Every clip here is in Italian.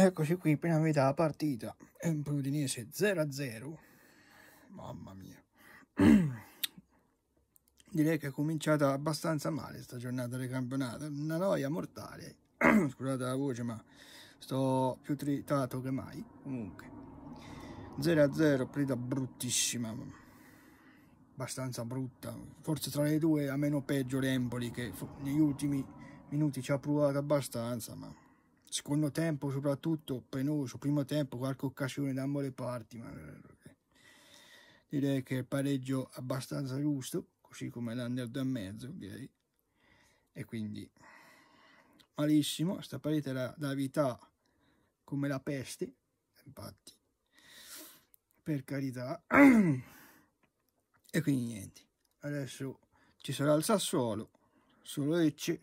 Eccoci qui, prima metà della partita. È un Udinese 0-0. Mamma mia. Direi che è cominciata abbastanza male sta giornata del campionato. Una noia mortale. Scusate la voce, ma sto più tritato che mai. Comunque. 0-0, partita bruttissima. Abbastanza brutta. Forse tra le due a meno peggio l'Empoli che negli ultimi minuti ci ha provato abbastanza, ma secondo tempo soprattutto penoso, primo tempo qualche occasione da ambo le parti, ma direi che il pareggio abbastanza giusto, così come l'under da mezzo direi, e quindi malissimo, sta parete da, da evitare come la peste, infatti, per carità, e quindi niente, adesso ci sarà il Sassuolo, solo Lecce,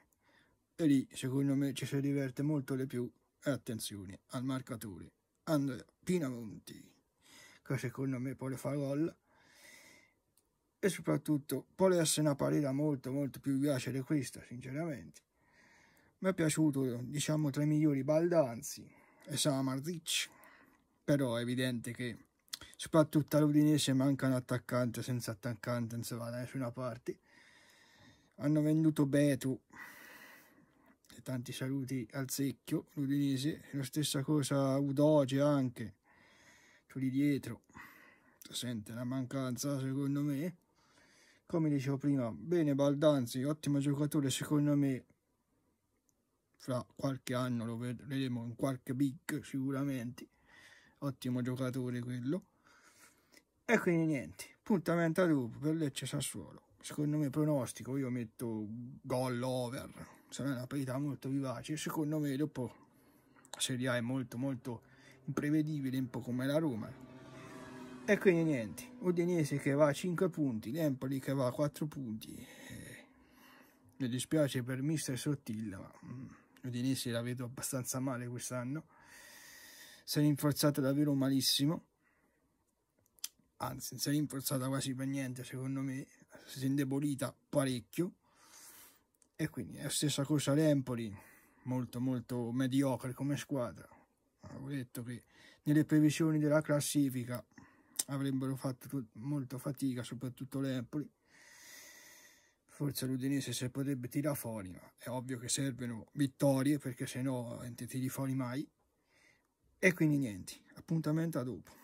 e lì secondo me ci si diverte molto di più e eh, attenzione al marcatore Andrea Pinamonti che secondo me può fare gol e soprattutto può essere una partita molto molto più vivace piacere questa sinceramente mi è piaciuto diciamo tra i migliori Baldanzi e Samarzic però è evidente che soprattutto all'Udinese manca un attaccante senza attaccante non si va da nessuna parte hanno venduto Betu tanti saluti al Zecchio, l'Udinese, la stessa cosa a Udoge anche, tu lì dietro, sente la mancanza secondo me, come dicevo prima, bene Baldanzi, ottimo giocatore secondo me, fra qualche anno lo vedremo in qualche big sicuramente, ottimo giocatore quello, e quindi niente, appuntamento a dopo per Lecce Sassuolo secondo me pronostico io metto gol over sarà una parità molto vivace. Secondo me dopo la Serie A è molto molto imprevedibile, un po' come la Roma. E quindi niente, Udinese che va a 5 punti, Lempoli che va a 4 punti. Eh, mi dispiace per Mister Sottilla, ma mm, Udinese la vedo abbastanza male quest'anno. Si è rinforzata davvero malissimo. Anzi, si è rinforzata quasi per niente, secondo me. Si è indebolita parecchio e quindi è la stessa cosa l'Empoli, molto molto mediocre come squadra. Ho detto che nelle previsioni della classifica avrebbero fatto molto fatica, soprattutto l'Empoli. Forse l'Udinese se potrebbe tirare fuori, ma è ovvio che servono vittorie perché se no non ti tiri fuori mai. E quindi niente, appuntamento a dopo.